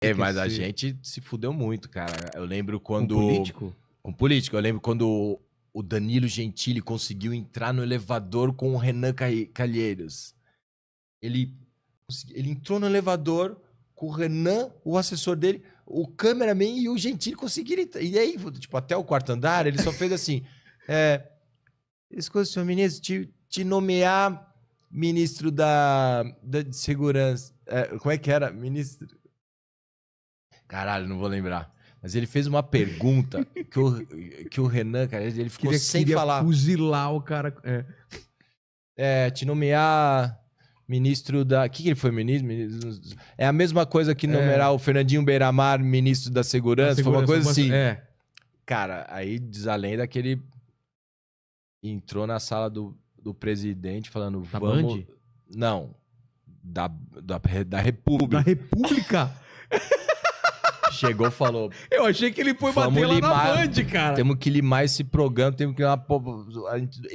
É, mas a gente se fudeu muito, cara. Eu lembro quando. Com político? Com político. Eu lembro quando o Danilo Gentili conseguiu entrar no elevador com o Renan Calheiros. Ele, ele entrou no elevador com o Renan, o assessor dele, o cameraman e o Gentili conseguiram entrar. E aí, tipo, até o quarto andar, ele só fez assim. é, Escuta, senhor ministro, te, te nomear ministro da, da de segurança. É, como é que era? Ministro. Caralho, não vou lembrar. Mas ele fez uma pergunta que, o, que o Renan, cara, ele ficou queria, sem queria falar. fuzilar o cara. É. é, te nomear ministro da. O que, que ele foi ministro? É a mesma coisa que é. nomear é. o Fernandinho Beiramar ministro da segurança. segurança foi uma coisa assim. É. Cara, aí diz a lenda que ele entrou na sala do, do presidente falando: da vamos. Band? Não. Da, da, da República. Da República? Chegou e falou. Eu achei que ele foi bater lá limar, na Band, cara. Temos que limar esse programa, temos que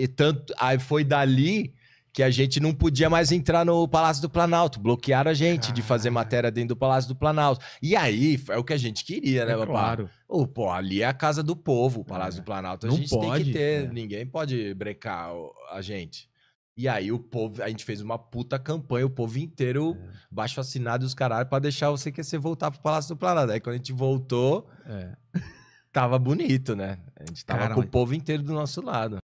E tanto, aí foi dali que a gente não podia mais entrar no Palácio do Planalto. Bloquearam a gente Caramba. de fazer matéria dentro do Palácio do Planalto. E aí, é o que a gente queria, né, é, Claro. Oh, pô, ali é a casa do povo, o Palácio é. do Planalto. A não gente pode, tem que ter. É. Ninguém pode brecar a gente. E aí o povo, a gente fez uma puta campanha, o povo inteiro é. baixo assinado os caralho para deixar você querer voltar pro Palácio do Planalto. Aí quando a gente voltou, é. tava bonito, né? A gente tava Caramba. com o povo inteiro do nosso lado.